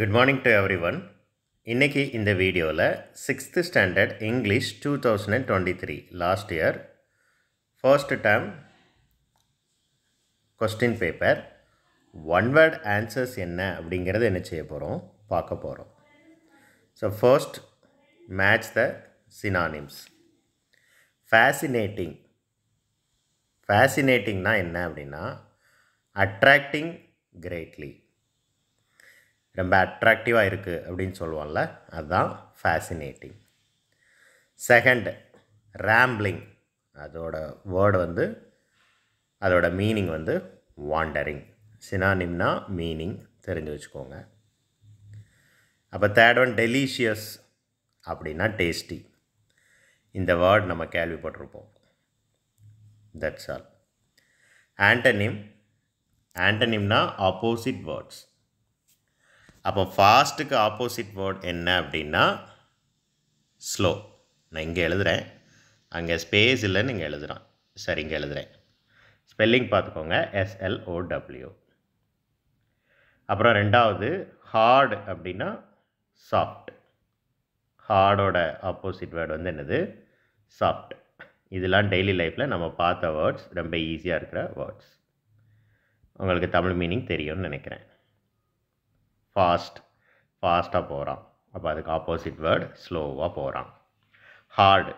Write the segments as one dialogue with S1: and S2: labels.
S1: good morning to everyone இன்றைக்கி இந்த வீடியோவில் sixth standard English two thousand and twenty three last year first term question paper one word answers என்ன அப்படிங்கிறத என்ன செய்ய போகிறோம் பார்க்க போகிறோம் so first match the synonyms fascinating ஃபேசினேட்டிங்னா என்ன அப்படின்னா அட்ராக்டிங் கிரேட்லி ரொம்ப அட்ராக்டிவாக இருக்குது அப்படின்னு சொல்லுவோம்ல அதுதான் ஃபேசினேட்டிங் செகண்ட் ரேம்பிளிங் அதோட வேர்டு வந்து அதோட மீனிங் வந்து வாண்டரிங் சினானிம்னா மீனிங் தெரிஞ்சு வச்சுக்கோங்க அப்போ தேர்ட் ஒன் டெலிஷியஸ் அப்படின்னா டேஸ்டி இந்த வேர்ட் நம்ம கேள்விப்பட்டிருப்போம் தட்ஸ் ஆல் ஆண்டனிம் ஆண்டனிம்னா ஆப்போசிட் வேர்ட்ஸ் அப்போ ஃபாஸ்ட்டுக்கு ஆப்போசிட் வேர்ட் என்ன அப்படின்னா ஸ்லோ நான் இங்கே எழுதுகிறேன் அங்கே ஸ்பேஸ் இல்லைன்னு இங்கே எழுதுகிறான் சரி இங்கே எழுதுகிறேன் ஸ்பெல்லிங் பார்த்துக்கோங்க எஸ்எல்ஓடபிள்யூ அப்புறம் ரெண்டாவது ஹார்டு அப்படின்னா சாஃப்ட் ஹார்டோட ஆப்போசிட் வேர்டு வந்து என்னது சாஃப்ட் இதெல்லாம் டெய்லி லைஃப்பில் நம்ம பார்த்த வேர்ட்ஸ் ரொம்ப ஈஸியாக இருக்கிற வேர்ட்ஸ் உங்களுக்கு தமிழ் மீனிங் தெரியும்னு நினைக்கிறேன் ஃபாஸ்ட் ஃபாஸ்ட்டாக போகிறான் அப்போ அதுக்கு ஆப்போசிட் வேர்டு ஸ்லோவாக போகிறான் ஹார்டு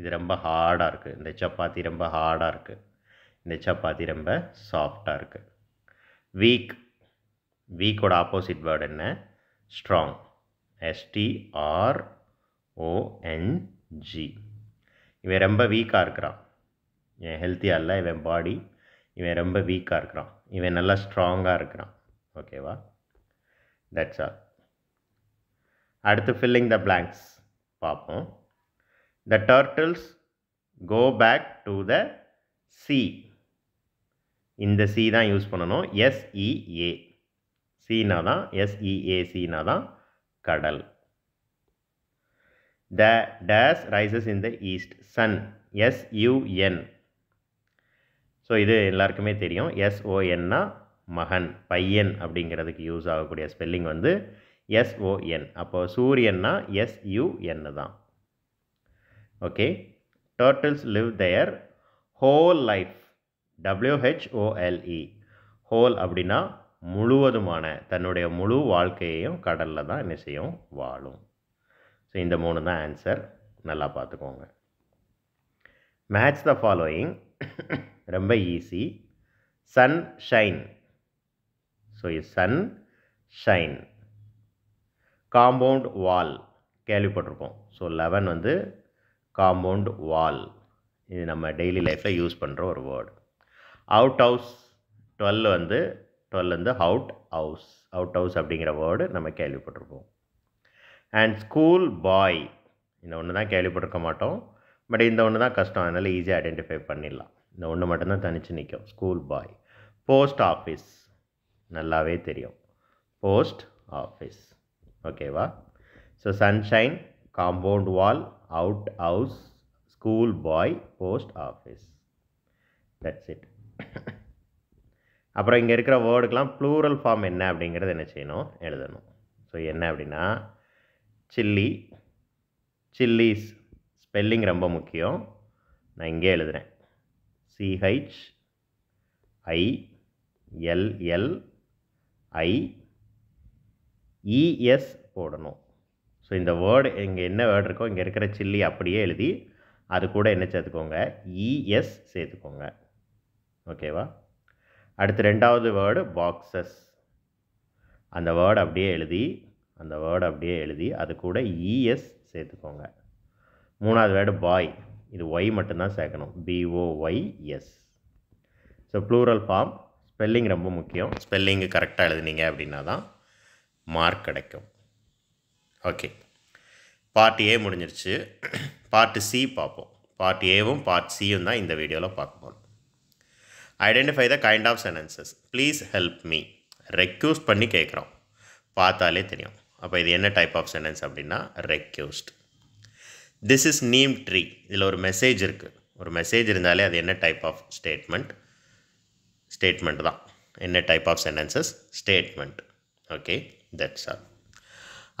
S1: இது ரொம்ப ஹார்டாக இருக்குது இந்த சப்பாத்தி ரொம்ப ஹார்டாக இருக்குது இந்த சப்பாத்தி ரொம்ப சாஃப்டாக இருக்குது வீக் வீக்கோட ஆப்போசிட் வேர்டு என்ன ஸ்ட்ராங் எஸ்டிஆர் ஓஎன்ஜி இவன் ரொம்ப வீக்காக இருக்கிறான் என் ஹெல்த்தியாக இல்லை இவன் பாடி இவன் ரொம்ப வீக்காக இருக்கிறான் இவன் நல்லா ஸ்ட்ராங்காக இருக்கிறான் ஓகேவா தட்ஸ் ஆல் அடுத்து ஃபில்லிங் த பிளாங்க்ஸ் பார்ப்போம் the turtles go back to the sea இந்த சி தான் யூஸ் பண்ணணும் எஸ்இஏ சீனா e தான் எஸ்இஏ சீனா e தான் கடல் the days rises in the east sun S U N so இது எல்லாருக்குமே தெரியும் எஸ்ஓஎன்னா மகன் பையன் அப்படிங்கிறதுக்கு யூஸ் ஆகக்கூடிய ஸ்பெல்லிங் வந்து எஸ்ஓஎன் அப்போது சூரியன்னா எஸ்யூஎன் தான் okay turtles live their whole life W H O L E whole அப்படின்னா முழுவதுமான தன்னுடைய முழு வாழ்க்கையையும் கடலில் தான் என்ன செய்யும் வாழும் ஸோ இந்த மூணு தான் ஆன்சர் நல்லா பார்த்துக்கோங்க மேட்ச் த ஃபாலோயிங் ரொம்ப easy sun shine so is sun shine compound wall கேள்விப்பட்டிருப்போம் ஸோ லெவன் வந்து காம்பவுண்ட் வால் இது நம்ம டெய்லி லைஃப்பில் யூஸ் பண்ணுற ஒரு வேர்டு அவுட் ஹவுஸ் டுவெல் வந்து டுவெல் வந்து அவுட் ஹவுஸ் அவுட் ஹவுஸ் அப்படிங்கிற வேர்டு நம்ம கேள்விப்பட்டிருப்போம் அண்ட் ஸ்கூல் பாய் இந்த ஒன்று தான் கேள்விப்பட்டிருக்க மாட்டோம் பட் இந்த ஒன்று தான் கஷ்டம் அதனால் ஈஸியாக ஐடென்டிஃபை பண்ணிடலாம் இந்த ஒன்று மட்டும்தான் தனித்து நிற்கும் ஸ்கூல் பாய் போஸ்ட் ஆஃபீஸ் நல்லாவே தெரியும் போஸ்ட் ஆஃபீஸ் ஓகேவா so sunshine compound wall out house school boy post office that's it அப்புறம் இங்கே இருக்கிற வேர்டுக்கெலாம் ப்ளூரல் ஃபார்ம் என்ன அப்படிங்கிறது என்ன செய்யணும் எழுதணும் ஸோ என்ன அப்படின்னா சில்லி சில்லிஸ் ஸ்பெல்லிங் ரொம்ப முக்கியம் நான் இங்கே எழுதுகிறேன் சிஹெச் ஐஎல்எல் ஐ இஎஸ் போடணும் ஸோ இந்த வேர்டு இங்கே என்ன வேர்டு இருக்கோ இங்கே இருக்கிற சில்லி அப்படியே எழுதி அது கூட என்ன சேர்த்துக்கோங்க இஎஸ் சேர்த்துக்கோங்க ஓகேவா அடுத்து ரெண்டாவது வேர்டு பாக்ஸஸ் அந்த வேர்டு அப்படியே எழுதி அந்த வேர்டு அப்படியே எழுதி அது கூட இஎஸ் சேர்த்துக்கோங்க மூணாவது வேர்டு பாய் இது ஒய் மட்டும்தான் சேர்க்கணும் S so plural form spelling ரொம்ப முக்கியம் ஸ்பெல்லிங்கு கரெக்டாக எழுதுனீங்க அப்படின்னா தான் மார்க் கிடைக்கும் ஓகே பார்ட் ஏ முடிஞ்சிருச்சு பார்ட் சி பார்ப்போம் பார்ட் ஏவும் பார்ட் சியும் தான் இந்த வீடியோவில் பார்க்க போகிறோம் identify the kind of sentences please help me request பண்ணி கேட்குறோம் பார்த்தாலே தெரியும் அப்போ இது என்ன டைப் ஆஃப் சென்டென்ஸ் அப்படின்னா request this is neem tree இதில் ஒரு மெசேஜ் இருக்குது ஒரு மெசேஜ் இருந்தாலே அது என்ன டைப் ஆஃப் ஸ்டேட்மெண்ட் ஸ்டேட்மெண்ட் தான் என்ன type of sentences statement okay that's all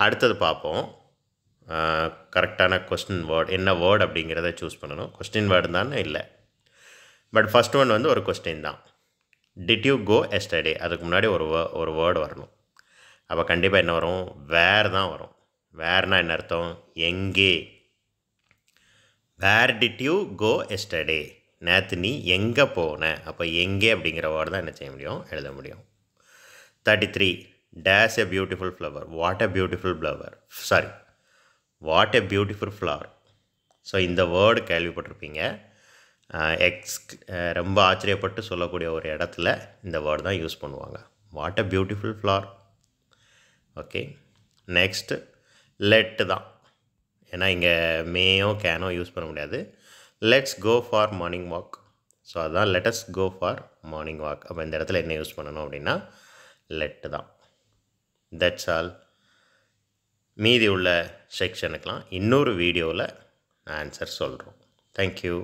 S1: அடுத்தது பார்ப்போம் கரெக்டான கொஸ்டின் வேர்டு என்ன வேர்டு அப்படிங்கிறத சூஸ் பண்ணணும் கொஸ்டின் வேர்டு தானே இல்லை பட் ஃபஸ்ட் ஒன் வந்து ஒரு கொஸ்டின் தான் டிட் யூ கோ எஸ்டே அதுக்கு முன்னாடி ஒரு ஒரு வேர்டு வரணும் அப்போ கண்டிப்பாக என்ன வரும் வேர் தான் வரும் வேர்னா என்ன அர்த்தம் எங்கே where did you go yesterday நேற்று நீ எங்கே போன அப்போ எங்கே அப்படிங்கிற வேர்டு தான் என்ன செய்ய முடியும் எழுத முடியும் thirty three days a beautiful flower what a beautiful flower sorry what a beautiful flower so இந்த வேர்டு கேள்விப்பட்டிருப்பீங்க எக்ஸ் ரொம்ப ஆச்சரியப்பட்டு சொல்லக்கூடிய ஒரு இடத்துல இந்த வேர்டு தான் யூஸ் பண்ணுவாங்க what a beautiful flower okay next let தான் ஏன்னா இங்கே மேயோ கேனோ யூஸ் பண்ண முடியாது let's go for morning walk so அதுதான் let's go for morning walk அப்போ இந்த இடத்துல என்ன யூஸ் பண்ணணும் அப்படின்னா லெட்டு தான் தட்ஸ் ஆல் மீதி உள்ள செக்ஷனுக்கெலாம் இன்னொரு வீடியோவில் ஆன்சர் சொல்கிறோம் தேங்க்யூ